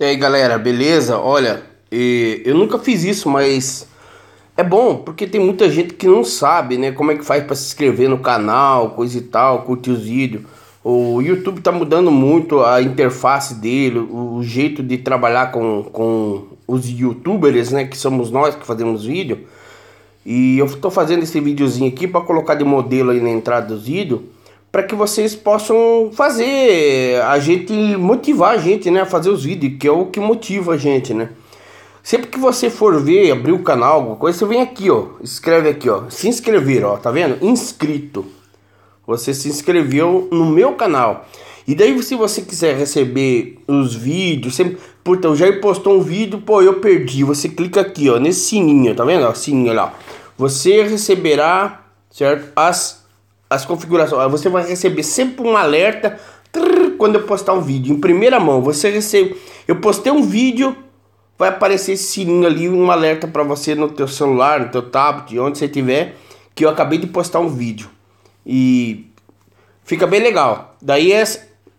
E aí galera, beleza? Olha, eu nunca fiz isso, mas é bom porque tem muita gente que não sabe, né? Como é que faz para se inscrever no canal, coisa e tal, curtir os vídeos. O YouTube tá mudando muito a interface dele, o jeito de trabalhar com, com os youtubers, né? Que somos nós que fazemos vídeo. E eu tô fazendo esse videozinho aqui para colocar de modelo aí na entrada dos vídeos para que vocês possam fazer a gente motivar a gente, né, a fazer os vídeos, que é o que motiva a gente, né? Sempre que você for ver, abrir o canal, alguma coisa, você vem aqui, ó, escreve aqui, ó, se inscrever, ó, tá vendo? Inscrito. Você se inscreveu no meu canal. E daí se você quiser receber os vídeos, sempre, puta, o já postou um vídeo, pô, eu perdi. Você clica aqui, ó, nesse sininho, tá vendo? Ó, sininho lá. Você receberá, certo? As as configurações. Você vai receber sempre um alerta quando eu postar um vídeo. Em primeira mão, você recebe. Eu postei um vídeo, vai aparecer esse sininho ali, um alerta para você no teu celular, no teu tablet, onde você tiver, que eu acabei de postar um vídeo. E fica bem legal. Daí é,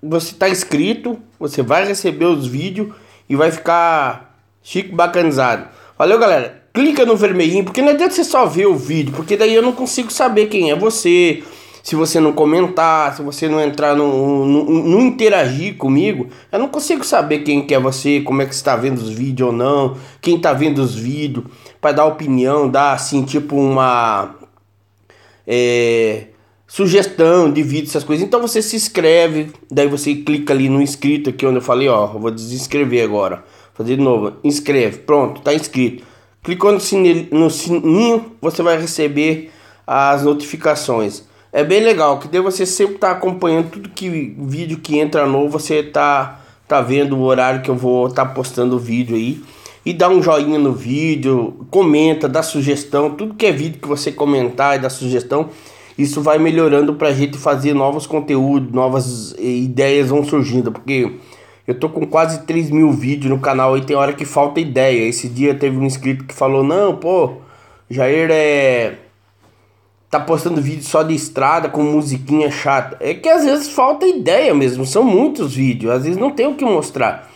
você tá inscrito, você vai receber os vídeos e vai ficar chique bacanizado. Valeu, galera clica no vermelhinho, porque não adianta você só ver o vídeo, porque daí eu não consigo saber quem é você, se você não comentar, se você não entrar no, no, no interagir comigo, eu não consigo saber quem que é você, como é que está vendo os vídeos ou não, quem está vendo os vídeos, para dar opinião, dar assim, tipo uma é, sugestão de vídeo, essas coisas. Então você se inscreve, daí você clica ali no inscrito aqui onde eu falei, ó, eu vou desinscrever agora. Fazer de novo, inscreve, pronto, tá inscrito. Clicando no sininho, você vai receber as notificações é bem legal, que daí você sempre tá acompanhando tudo que vídeo que entra novo, você tá tá vendo o horário que eu vou estar tá postando o vídeo aí e dá um joinha no vídeo, comenta, dá sugestão, tudo que é vídeo que você comentar e dá sugestão, isso vai melhorando pra gente fazer novos conteúdos, novas eh, ideias vão surgindo, porque eu tô com quase 3 mil vídeos no canal e tem hora que falta ideia. Esse dia teve um inscrito que falou: Não, pô, Jair é tá postando vídeo só de estrada com musiquinha chata. É que às vezes falta ideia mesmo, são muitos vídeos, às vezes não tem o que mostrar.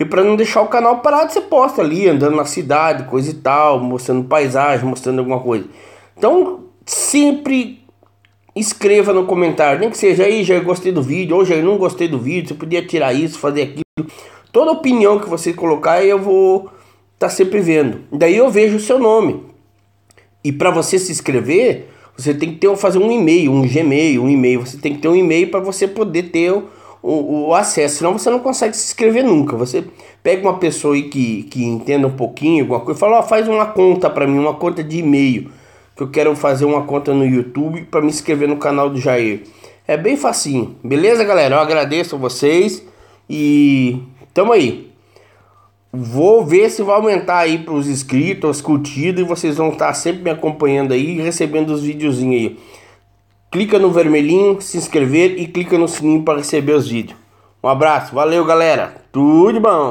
E para não deixar o canal parado, você posta ali andando na cidade, coisa e tal, mostrando paisagem, mostrando alguma coisa. Então, sempre escreva no comentário, nem que seja aí, já gostei do vídeo, ou já não gostei do vídeo, você podia tirar isso, fazer aquilo. Toda opinião que você colocar, eu vou estar tá sempre vendo. Daí eu vejo o seu nome. E para você se inscrever, você tem que ter, fazer um e-mail, um Gmail, um e-mail. Você tem que ter um e-mail para você poder ter o, o, o, acesso. Senão você não consegue se inscrever nunca. Você pega uma pessoa aí que, que entenda um pouquinho, alguma coisa, e fala: oh, faz uma conta para mim, uma conta de e-mail. Que eu quero fazer uma conta no YouTube para me inscrever no canal do Jair. É bem facinho. Beleza, galera? Eu agradeço a vocês e tamo aí. Vou ver se vai aumentar aí para os inscritos, as curtidas e vocês vão estar tá sempre me acompanhando aí e recebendo os videozinhos aí. Clica no vermelhinho, se inscrever e clica no sininho para receber os vídeos. Um abraço, valeu galera, tudo bom!